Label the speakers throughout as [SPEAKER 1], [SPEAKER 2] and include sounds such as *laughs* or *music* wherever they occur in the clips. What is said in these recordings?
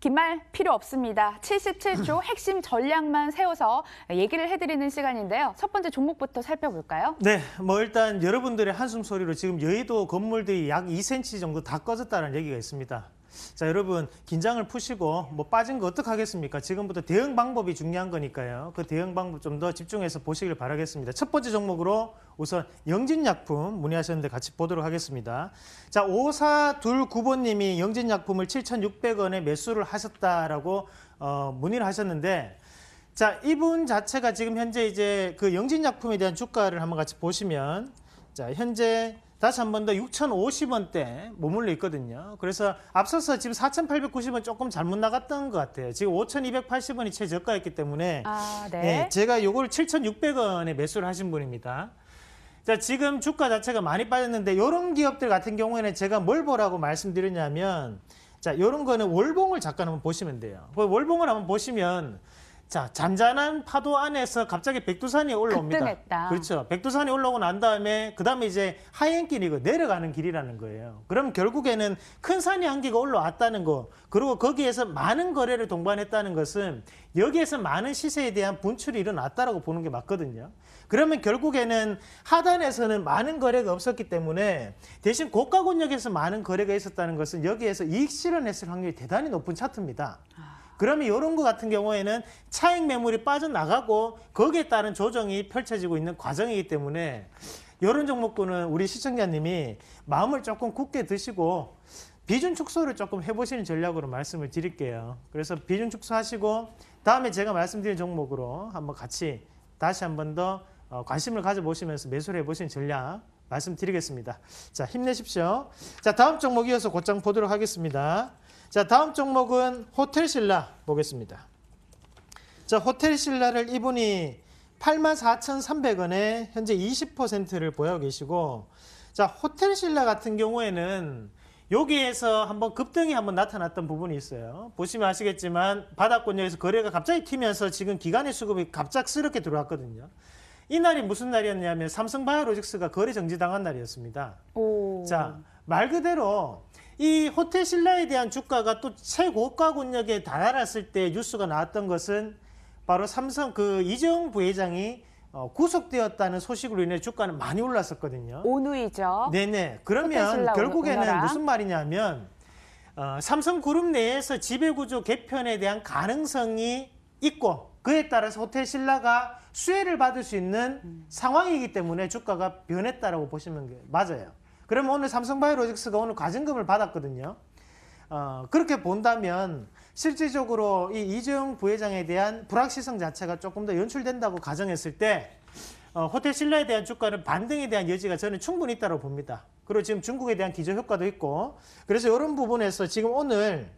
[SPEAKER 1] 긴말 필요 없습니다. 77조 음. 핵심 전략만 세워서 얘기를 해드리는 시간인데요. 첫 번째 종목부터 살펴볼까요?
[SPEAKER 2] 네, 뭐 일단 여러분들의 한숨 소리로 지금 여의도 건물들이 약 2cm 정도 다 꺼졌다는 얘기가 있습니다. 자, 여러분 긴장을 푸시고 뭐 빠진 거 어떡하겠습니까? 지금부터 대응 방법이 중요한 거니까요. 그 대응 방법 좀 더 집중해서 보시길 바라겠습니다. 첫 번째 종목으로 우선 영진약품 문의하셨는데 같이 보도록 하겠습니다. 자, 5429번님이 영진약품을 7,600원에 매수를 하셨다라고 어, 문의를 하셨는데 자, 이분 자체가 지금 현재 이제 그 영진약품에 대한 주가를 한번 같이 보시면 자, 현재 다시 한 번 더 6,050원대 머물러 있거든요. 그래서 앞서서 지금 4,890원 조금 잘못 나갔던 것 같아요. 지금 5,280원이 최저가였기 때문에
[SPEAKER 1] 아, 네. 네,
[SPEAKER 2] 제가 이걸 7,600원에 매수를 하신 분입니다. 자, 지금 주가 자체가 많이 빠졌는데 이런 기업들 같은 경우에는 제가 뭘 보라고 말씀드렸냐면 자, 이런 거는 월봉을 잠깐 한번 보시면 돼요. 그 월봉을 한번 보시면 자, 잔잔한 파도 안에서 갑자기 백두산이 올라옵니다. 급등했다. 그렇죠. 백두산이 올라오고 난 다음에 그다음에 이제 하행길이 고 내려가는 길이라는 거예요. 그럼 결국에는 큰 산이 한 개가 올라왔다는 거. 그리고 거기에서 많은 거래를 동반했다는 것은 여기에서 많은 시세에 대한 분출이 일어났다라고 보는 게 맞거든요. 그러면 결국에는 하단에서는 많은 거래가 없었기 때문에 대신 고가 권역에서 많은 거래가 있었다는 것은 여기에서 이익 실현했을 확률이 대단히 높은 차트입니다. 아. 그러면 이런 것 같은 경우에는 차익 매물이 빠져나가고 거기에 따른 조정이 펼쳐지고 있는 과정이기 때문에 이런 종목군은 우리 시청자님이 마음을 조금 굳게 드시고 비중 축소를 조금 해보시는 전략으로 말씀을 드릴게요. 그래서 비중 축소하시고 다음에 제가 말씀드린 종목으로 한번 같이 다시 한 번 더 어, 관심을 가져보시면서 매수를 해보시는 전략 말씀드리겠습니다. 자 힘내십시오. 자 다음 종목 이어서 곧장 보도록 하겠습니다. 자, 다음 종목은 호텔신라 보겠습니다. 자, 호텔신라를 이분이 84,300원에 현재 20%를 보여 계시고 자, 호텔신라 같은 경우에는 여기에서 한번 급등이 한번 나타났던 부분이 있어요. 보시면 아시겠지만 바닥권역에서 거래가 갑자기 튀면서 지금 기간의 수급이 갑작스럽게 들어왔거든요. 이날이 무슨 날이었냐면 삼성바이오로직스가 거래 정지당한 날이었습니다. 오. 자, 말 그대로 이 호텔 신라에 대한 주가가 또 최고가 권역에 달달했을 때 뉴스가 나왔던 것은 바로 삼성 그 이재용 부회장이 어, 구속되었다는 소식으로 인해 주가는 많이 올랐었거든요.
[SPEAKER 1] 온우이죠. 네네.
[SPEAKER 2] 그러면 결국에는 오너라. 무슨 말이냐면 어, 삼성그룹 내에서 지배구조 개편에 대한 가능성이 있고 그에 따라서 호텔 신라가 수혜를 받을 수 있는 음. 상황이기 때문에 주가가 변했다라고 보시면 맞아요. 그러면 오늘 삼성바이오로직스가 오늘 과징금을 받았거든요. 어, 그렇게 본다면 실질적으로 이 이재용 부회장에 대한 불확실성 자체가 조금 더 연출된다고 가정했을 때 어, 호텔 신라에 대한 주가는 반등에 대한 여지가 저는 충분히 있다고 봅니다. 그리고 지금 중국에 대한 기저 효과도 있고 그래서 이런 부분에서 지금 오늘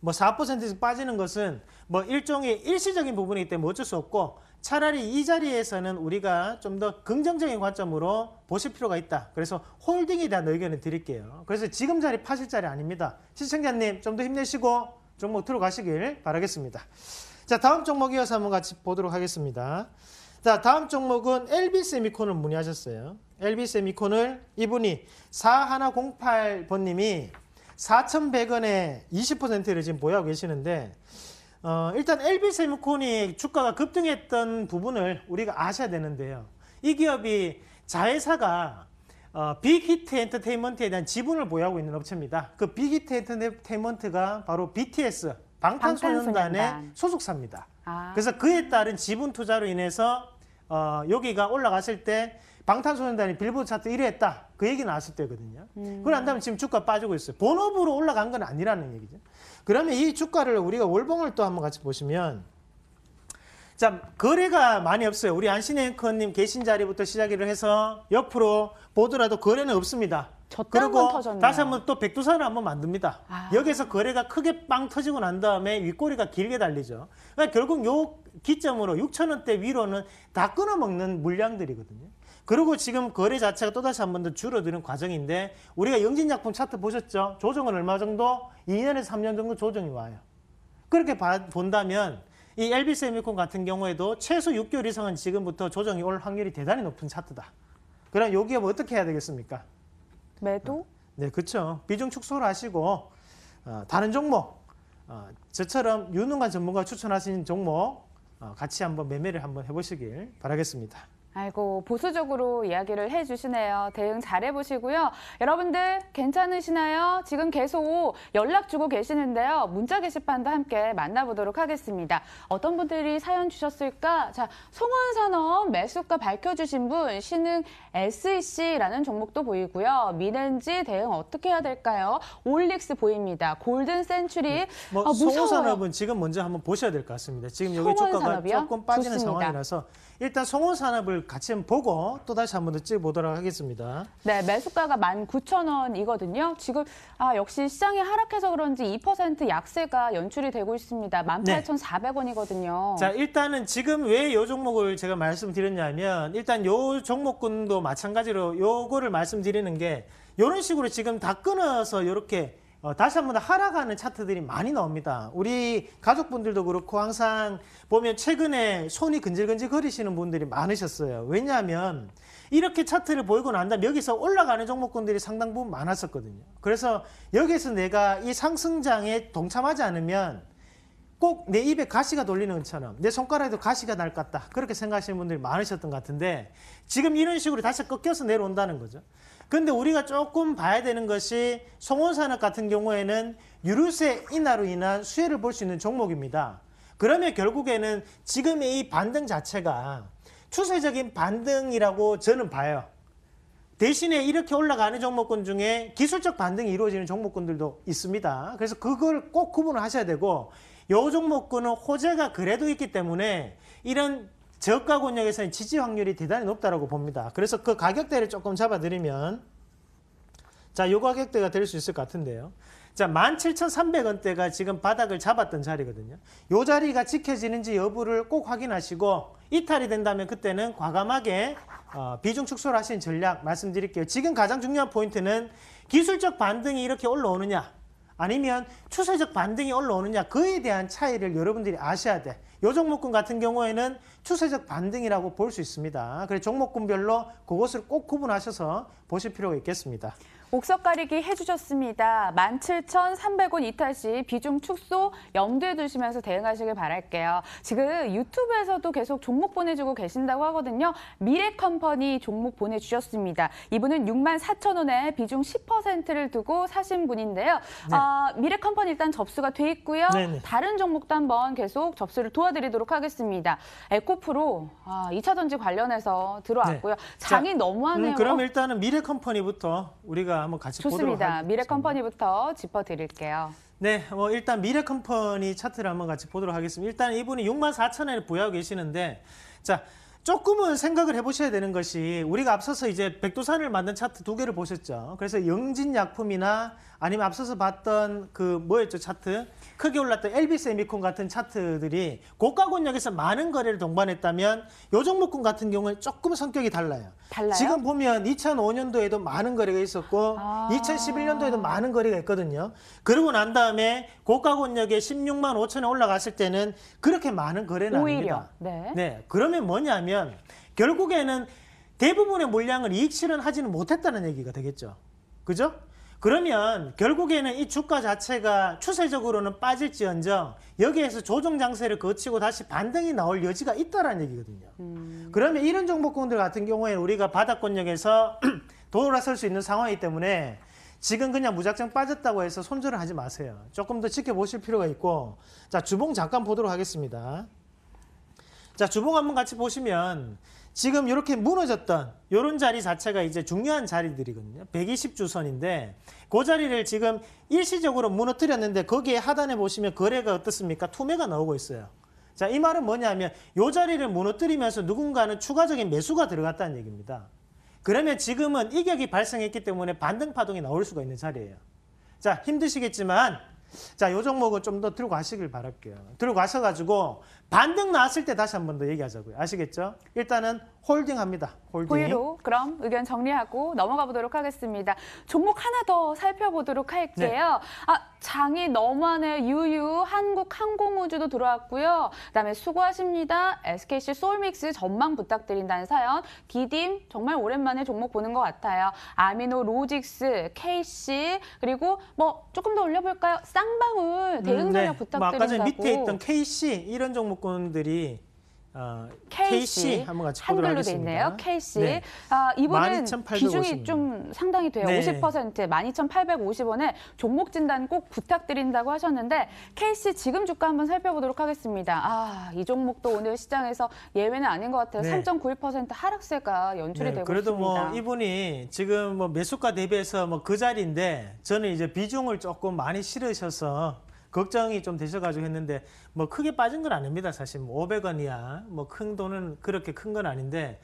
[SPEAKER 2] 뭐 4%씩 빠지는 것은 뭐 일종의 일시적인 부분이기 때문에 어쩔 수 없고 차라리 이 자리에서는 우리가 좀 더 긍정적인 관점으로 보실 필요가 있다. 그래서 홀딩에 대한 의견을 드릴게요. 그래서 지금 자리 파실 자리 아닙니다. 시청자님 좀 더 힘내시고 종목 들어가시길 바라겠습니다. 자 다음 종목 이어서 한번 같이 보도록 하겠습니다. 자 다음 종목은 LB세미콘을 문의하셨어요. LB세미콘을 이분이 4108번님이 4,100원에 20%를 지금 보유하고 계시는데 어, 일단 엘비세무콘이 주가가 급등했던 부분을 우리가 아셔야 되는데요. 이 기업이 자회사가 어, 빅히트 엔터테인먼트에 대한 지분을 보유하고 있는 업체입니다. 그 빅히트 엔터테인먼트가 바로 BTS 방탄소년단의 소속사입니다 아. 그래서 그에 따른 지분 투자로 인해서 어, 여기가 올라갔을 때 방탄소년단이 빌보드 차트 1위 했다. 그 얘기 나왔을 때거든요. 음. 그걸 안다면 지금 주가 빠지고 있어요. 본업으로 올라간 건 아니라는 얘기죠. 그러면 이 주가를 우리가 월봉을 또 한번 같이 보시면 자 거래가 많이 없어요. 우리 안신 앵커님 계신 자리부터 시작을 해서 옆으로 보더라도 거래는 없습니다. 그리고 다시 한번 또 백두산을 한번 만듭니다. 아. 여기서 거래가 크게 빵 터지고 난 다음에 윗꼬리가 길게 달리죠. 그러니까 결국 요 기점으로 6천 원대 위로는 다 끊어먹는 물량들이거든요. 그리고 지금 거래 자체가 또다시 한 번 더 줄어드는 과정인데 우리가 영진약품 차트 보셨죠? 조정은 얼마 정도? 2년에서 3년 정도 조정이 와요. 그렇게 본다면 이 LB 세미콘 같은 경우에도 최소 6개월 이상은 지금부터 조정이 올 확률이 대단히 높은 차트다. 그럼 여기에 뭐 어떻게 해야 되겠습니까? 매도? 네, 그렇죠. 비중 축소를 하시고 어, 다른 종목, 어, 저처럼 유능한 전문가 추천하시 종목 어, 같이 한번 매매를 한번 해보시길 바라겠습니다.
[SPEAKER 1] 아이고 보수적으로 이야기를 해주시네요. 대응 잘해보시고요. 여러분들 괜찮으시나요? 지금 계속 연락 주고 계시는데요. 문자 게시판도 함께 만나보도록 하겠습니다. 어떤 분들이 사연 주셨을까? 자, 송원산업 매수가 밝혀주신 분 신흥 SEC라는 종목도 보이고요. 미렌지 대응 어떻게 해야 될까요? 올릭스 보입니다. 골든 센츄리. 네. 뭐, 아, 송원산업은
[SPEAKER 2] 지금 먼저 한번 보셔야 될 것 같습니다. 지금 여기 주가가 요 조금 빠지는 좋습니다. 상황이라서 일단 송원산업을 같이 한번 보고 또 다시 한 번 더 찍어보도록 하겠습니다.
[SPEAKER 1] 네, 매수가가 19,000원이거든요. 지금 아, 역시 시장이 하락해서 그런지 2% 약세가 연출이 되고 있습니다. 18,400원이거든요. 자,
[SPEAKER 2] 일단은 지금 왜 요 종목을 제가 말씀드렸냐면 일단 요 종목군도 마찬가지로 요거를 말씀드리는 게 이런 식으로 지금 다 끊어서 이렇게 어, 다시 한번 하락하는 차트들이 많이 나옵니다. 우리 가족분들도 그렇고 항상 보면 최근에 손이 근질근질 거리시는 분들이 많으셨어요. 왜냐하면 이렇게 차트를 보이고 난 다음 여기서 올라가는 종목군들이 상당 부분 많았었거든요. 그래서 여기서 내가 이 상승장에 동참하지 않으면 꼭 내 입에 가시가 돌리는 것처럼 내 손가락에도 가시가 날 것 같다. 그렇게 생각하시는 분들이 많으셨던 것 같은데 지금 이런 식으로 다시 꺾여서 내려온다는 거죠. 근데 우리가 조금 봐야 되는 것이 송원산업 같은 경우에는 유류세 인하로 인한 수혜를 볼 수 있는 종목입니다. 그러면 결국에는 지금의 이 반등 자체가 추세적인 반등이라고 저는 봐요. 대신에 이렇게 올라가는 종목군 중에 기술적 반등이 이루어지는 종목군들도 있습니다. 그래서 그걸 꼭 구분을 하셔야 되고 요 종목군은 호재가 그래도 있기 때문에 이런 저가 권역에서는 지지 확률이 대단히 높다라고 봅니다. 그래서 그 가격대를 조금 잡아드리면 자, 요 가격대가 될 수 있을 것 같은데요. 자, 17,300원대가 지금 바닥을 잡았던 자리거든요. 요 자리가 지켜지는지 여부를 꼭 확인하시고 이탈이 된다면 그때는 과감하게 어, 비중 축소를 하신 전략 말씀드릴게요. 지금 가장 중요한 포인트는 기술적 반등이 이렇게 올라오느냐 아니면 추세적 반등이 올라오느냐 그에 대한 차이를 여러분들이 아셔야 돼. 요 종목군 같은 경우에는 추세적 반등이라고 볼 수 있습니다. 그래서 종목군별로 그것을 꼭 구분하셔서 보실 필요가 있겠습니다.
[SPEAKER 1] 옥석 가리기 해주셨습니다. 17,300원 이탈 시 비중 축소 염두에 두시면서 대응하시길 바랄게요. 지금 유튜브에서도 계속 종목 보내주고 계신다고 하거든요. 미래컴퍼니 종목 보내주셨습니다. 이분은 6 4 0 0 0 원에 비중 10%를 두고 사신 분인데요. 네. 어, 아, 미래컴퍼니 일단 접수가 돼 있고요. 네네. 네. 다른 종목도 한번 계속 접수를 도와드리도록 하겠습니다. 에코프로 아, 2차 전지 관련해서 들어왔고요. 네. 장이 자, 너무하네요. 음, 그럼
[SPEAKER 2] 일단은 미래컴퍼니부터 우리가 한번 같이 좋습니다. 하겠습니다.
[SPEAKER 1] 미래 컴퍼니부터 짚어드릴게요.
[SPEAKER 2] 네, 뭐 일단 미래 컴퍼니 차트를 한번 같이 보도록 하겠습니다. 일단 이분이 6만 4천 원에 보유하고 계시는데 자 조금은 생각을 해보셔야 되는 것이 우리가 앞서서 이제 백두산을 만든 차트 두 개를 보셨죠. 그래서 영진약품이나 아니면 앞서서 봤던 그 뭐였죠 차트 크게 올랐던 엘비 세미콘 같은 차트들이 고가 권역에서 많은 거래를 동반했다면 요정목군 같은 경우는 조금 성격이 달라요. 달라요? 지금 보면 2005년도에도 많은 거래가 있었고 아... 2011년도에도 많은 거래가 있거든요. 그러고 난 다음에 고가 권역에 16만 5천에 올라갔을 때는 그렇게 많은 거래는 오히려, 아닙니다. 네. 네. 그러면 뭐냐면 되면 결국에는 대부분의 물량을 이익 실현하지는 못했다는 얘기가 되겠죠. 그죠? 그러면 결국에는 이 주가 자체가 추세적으로는 빠질지언정 여기에서 조정 장세를 거치고 다시 반등이 나올 여지가 있다라는 얘기거든요. 음. 그러면 이런 정보권들 같은 경우에 우리가 바닥권역에서 *clears throat* 돌아설 수 있는 상황이기 때문에 지금 그냥 무작정 빠졌다고 해서 손절을 하지 마세요. 조금 더 지켜보실 필요가 있고 자 주봉 잠깐 보도록 하겠습니다. 자, 주봉 한번 같이 보시면 지금 이렇게 무너졌던 이런 자리 자체가 이제 중요한 자리들이거든요. 120주선인데 그 자리를 지금 일시적으로 무너뜨렸는데 거기에 하단에 보시면 거래가 어떻습니까? 투매가 나오고 있어요. 자, 이 말은 뭐냐면 이 자리를 무너뜨리면서 누군가는 추가적인 매수가 들어갔다는 얘기입니다. 그러면 지금은 이격이 발생했기 때문에 반등 파동이 나올 수가 있는 자리예요. 자, 힘드시겠지만 자, 요 종목은 좀 더 들고 가시길 바랄게요. 들고 가셔가지고 반등 나왔을 때 다시 한 번 더 얘기하자고요. 아시겠죠? 일단은 홀딩합니다. 홀딩. 보유로
[SPEAKER 1] 그럼 의견 정리하고 넘어가 보도록 하겠습니다. 종목 하나 더 살펴보도록 할게요. 네. 아, 장이 너무하네 유유 한국항공우주도 들어왔고요. 그다음에 수고하십니다. SKC 솔믹스 전망 부탁드린다는 사연. 디딤 정말 오랜만에 종목 보는 것 같아요. 아미노 로직스, KC 그리고 뭐 조금 더 올려볼까요? 쌍방울 대응 전략 음, 네. 부탁드린다고. 뭐 아까 전 밑에 있던
[SPEAKER 2] KC 이런 종목 항공권들이 어, KC 한번 같이 보도록 한글로 돼 있네요. 하겠습 KC. 네.
[SPEAKER 1] 아, 이번엔 1 2 8이좀 상당히 돼요. 네. 50% 12,850원에 종목 진단 꼭 부탁드린다고 하셨는데 KC 지금 주가 한번 살펴보도록 하겠습니다. 아, 이 종목도 오늘 시장에서 예외는 아닌 것 같아요. 네. 3.91% 하락세가 연출이 네, 되고 그래도 뭐 있습니다. 그래도 뭐
[SPEAKER 2] 이분이 지금 뭐 매수가 대비해서 뭐 그 자리인데 저는 이제 비중을 조금 많이 실으셔서 걱정이 좀 되셔가지고 했는데 뭐 크게 빠진 건 아닙니다. 사실 뭐 500원이야 뭐 큰 돈은 그렇게 큰 건 아닌데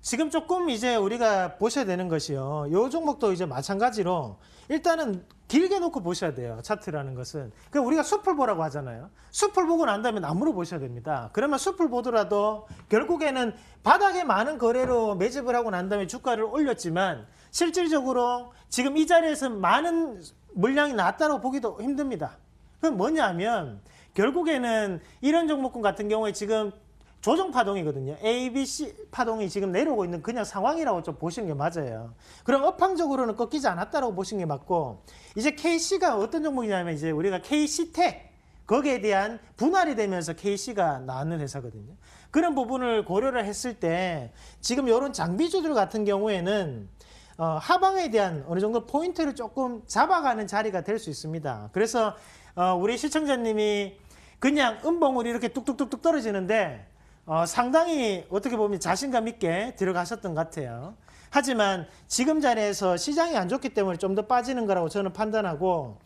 [SPEAKER 2] 지금 조금 이제 우리가 보셔야 되는 것이요. 요 종목도 이제 마찬가지로 일단은 길게 놓고 보셔야 돼요. 차트라는 것은. 그 우리가 숲을 보라고 하잖아요. 숲을 보고 난 다음에 나무를 보셔야 됩니다. 그러면 숲을 보더라도 결국에는 바닥에 많은 거래로 매집을 하고 난 다음에 주가를 올렸지만 실질적으로 지금 이 자리에서 많은 물량이 났다고 보기도 힘듭니다. 그건 뭐냐면 결국에는 이런 종목군 같은 경우에 지금 조정 파동이거든요. A, B, C 파동이 지금 내려오고 있는 그냥 상황이라고 좀 보시는 게 맞아요. 그럼 업황적으로는 꺾이지 않았다라고 보시는 게 맞고 이제 KC가 어떤 종목이냐면 이제 우리가 KC텍 거기에 대한 분할이 되면서 KC가 나는 회사거든요. 그런 부분을 고려를 했을 때 지금 이런 장비주들 같은 경우에는 어, 하방에 대한 어느 정도 포인트를 조금 잡아가는 자리가 될 수 있습니다. 그래서 어, 우리 시청자님이 그냥 은봉으로 이렇게 뚝뚝뚝뚝 떨어지는데 어, 상당히 어떻게 보면 자신감 있게 들어가셨던 것 같아요. 하지만 지금 자리에서 시장이 안 좋기 때문에 좀 더 빠지는 거라고 저는 판단하고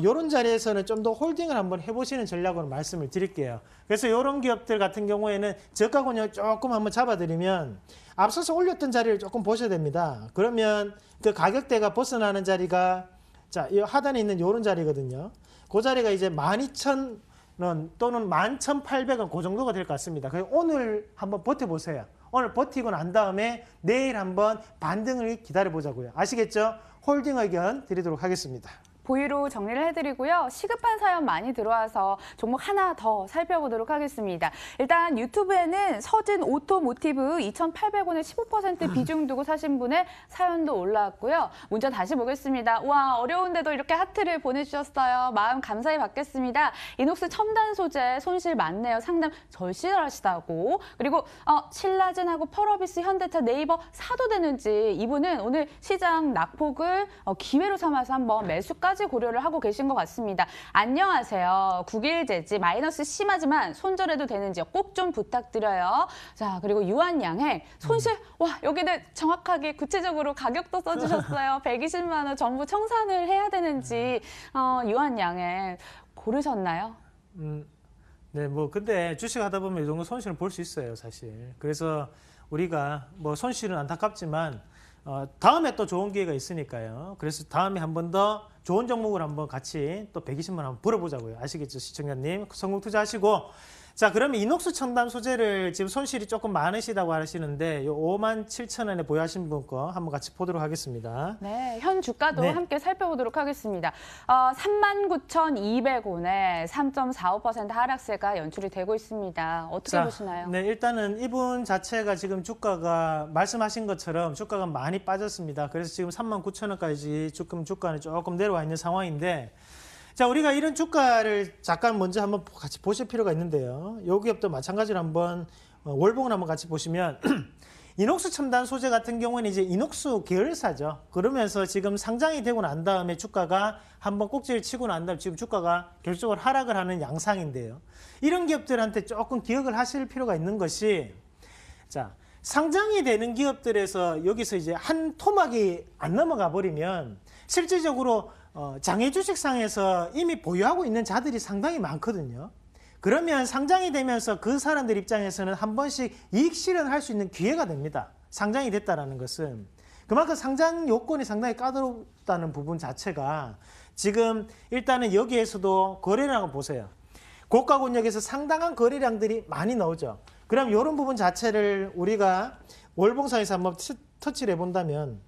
[SPEAKER 2] 이런 어, 자리에서는 좀 더 홀딩을 한번 해보시는 전략으로 말씀을 드릴게요. 그래서 이런 기업들 같은 경우에는 저가권역 조금 한번 잡아드리면 앞서서 올렸던 자리를 조금 보셔야 됩니다. 그러면 그 가격대가 벗어나는 자리가 자, 이 하단에 있는 이런 자리거든요. 그 자리가 이제 12,000원 또는 11,800원 그 정도가 될 것 같습니다. 그래서 오늘 한번 버텨보세요. 오늘 버티고 난 다음에 내일 한번 반등을 기다려보자고요. 아시겠죠? 홀딩 의견 드리도록 하겠습니다.
[SPEAKER 1] 보유로 정리를 해드리고요. 시급한 사연 많이 들어와서 종목 하나 더 살펴보도록 하겠습니다. 일단 유튜브에는 서진 오토모티브 2,800원에 15% 비중 두고 사신 분의 사연도 올라왔고요. 문자 다시 보겠습니다. 우와 어려운데도 이렇게 하트를 보내주셨어요. 마음 감사히 받겠습니다. 이녹스 첨단 소재 손실 많네요. 상담 절실하시다고. 그리고 어, 신라젠하고 펄어비스 현대차 네이버 사도 되는지 이분은 오늘 시장 낙폭을 어, 기회로 삼아서 한번 매수까지 부지 고려를 하고 계신 것 같습니다. 안녕하세요. 국일제지 마이너스 심하지만 손절해도 되는지꼭 좀 부탁드려요. 자, 그리고 유한양행 손실 음. 와 여기는 정확하게 구체적으로 가격도 써주셨어요. 120만 *laughs* 원 전부 청산을 해야 되는지 음. 어, 유한양행 고르셨나요?
[SPEAKER 2] 음, 네, 뭐 근데 주식하다 보면 이 정도 손실을 볼 수 있어요, 사실. 그래서 우리가 뭐 손실은 안타깝지만 어, 다음에 또 좋은 기회가 있으니까요. 그래서 다음에 한 번 더 좋은 종목을 한번 같이 또 120만 한번 불어보자고요. 아시겠죠, 시청자님? 성공 투자하시고 자 그러면 이녹스 첨단 소재를 지금 손실이 조금 많으시다고 하시는데 요 5만 7천 원에 보유하신 분 거 한번 같이 보도록 하겠습니다.
[SPEAKER 1] 네, 현 주가도 네. 함께 살펴보도록 하겠습니다. 어, 3만 9,200원에 3.45% 하락세가 연출이 되고 있습니다. 어떻게 자, 보시나요?
[SPEAKER 2] 네, 일단은 이분 자체가 지금 주가가 말씀하신 것처럼 주가가 많이 빠졌습니다. 그래서 지금 3만 9천 원까지 조금 주가는 조금 내려와 있는 상황인데 자, 우리가 이런 주가를 잠깐 먼저 한번 같이 보실 필요가 있는데요. 요 기업도 마찬가지로 한번 어, 월봉을 한번 같이 보시면 *clears throat* 이녹수 첨단 소재 같은 경우는 이제 이녹수 계열사죠. 그러면서 지금 상장이 되고 난 다음에 주가가 한번 꼭지를 치고 난 다음 에 지금 주가가 결정을 하락을 하는 양상인데요. 이런 기업들한테 조금 기억을 하실 필요가 있는 것이 자 상장이 되는 기업들에서 여기서 이제 한 토막이 안 넘어가 버리면 실질적으로 어, 장애 주식상에서 이미 보유하고 있는 자들이 상당히 많거든요. 그러면 상장이 되면서 그 사람들 입장에서는 한 번씩 이익 실현할 수 있는 기회가 됩니다. 상장이 됐다라는 것은 그만큼 상장 요건이 상당히 까다롭다는 부분 자체가 지금 일단은 여기에서도 거래량을 보세요. 고가 권역에서 상당한 거래량들이 많이 나오죠. 그럼 이런 부분 자체를 우리가 월봉상에서 한번 터치를 해본다면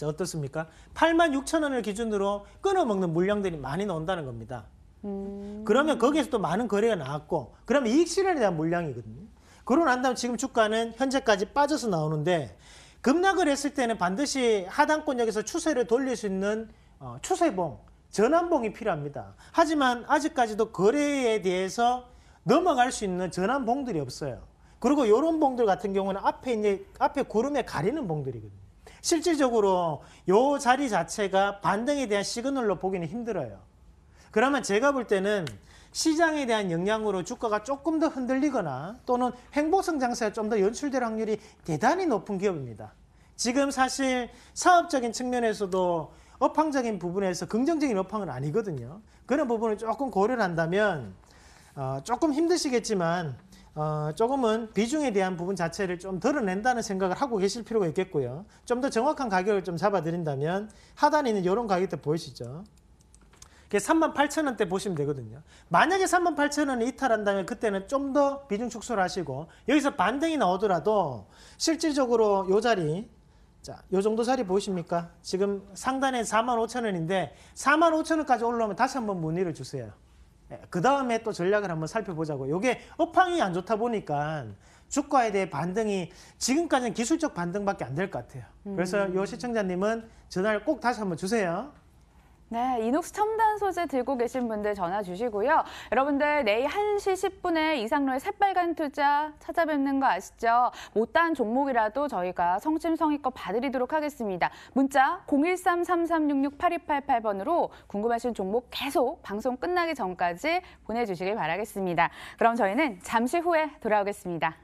[SPEAKER 2] 자, 어떻습니까? 8만 6천 원을 기준으로 끊어먹는 물량들이 많이 나온다는 겁니다. 음... 그러면 거기에서 또 많은 거래가 나왔고 그러면 이익 실현에 대한 물량이거든요. 그러고 난 다음 지금 주가는 현재까지 빠져서 나오는데 급락을 했을 때는 반드시 하단권역에서 추세를 돌릴 수 있는 어, 추세봉, 전환봉이 필요합니다. 하지만 아직까지도 거래에 대해서 넘어갈 수 있는 전환봉들이 없어요. 그리고 이런 봉들 같은 경우는 앞에 이제 앞에 구름에 가리는 봉들이거든요. 실질적으로 요 자리 자체가 반등에 대한 시그널로 보기는 힘들어요. 그러면 제가 볼 때는 시장에 대한 영향으로 주가가 조금 더 흔들리거나 또는 행보성 장세가 좀 더 연출될 확률이 대단히 높은 기업입니다. 지금 사실 사업적인 측면에서도 업황적인 부분에서 긍정적인 업황은 아니거든요. 그런 부분을 조금 고려를 한다면 어, 조금 힘드시겠지만 어, 조금은 비중에 대한 부분 자체를 좀 덜어낸다는 생각을 하고 계실 필요가 있겠고요. 좀 더 정확한 가격을 좀 잡아드린다면 하단에 있는 이런 가격대 보이시죠? 38,000원대 보시면 되거든요. 만약에 38,000원에 이탈한다면 그때는 좀 더 비중 축소를 하시고 여기서 반등이 나오더라도 실질적으로 이 자리 자, 요 정도 자리 보이십니까? 지금 상단에 45,000원인데 45,000원까지 올라오면 다시 한번 문의를 주세요. 예, 그 다음에 또 전략을 한번 살펴보자고. 요게 업황이 안 좋다 보니까 주가에 대해 반등이 지금까지는 기술적 반등밖에 안 될 것 같아요. 그래서 음. 요 시청자님은 전화를 꼭 다시 한번 주세요.
[SPEAKER 1] 네, 이녹스 첨단 소재 들고 계신 분들 전화 주시고요. 여러분들 내일 1시 10분에 이상로의 새빨간 투자 찾아뵙는 거 아시죠? 못다한 종목이라도 저희가 성심성의껏 봐드리도록 하겠습니다. 문자 013-3366-8288번으로 궁금하신 종목 계속 방송 끝나기 전까지 보내주시길 바라겠습니다. 그럼 저희는 잠시 후에 돌아오겠습니다.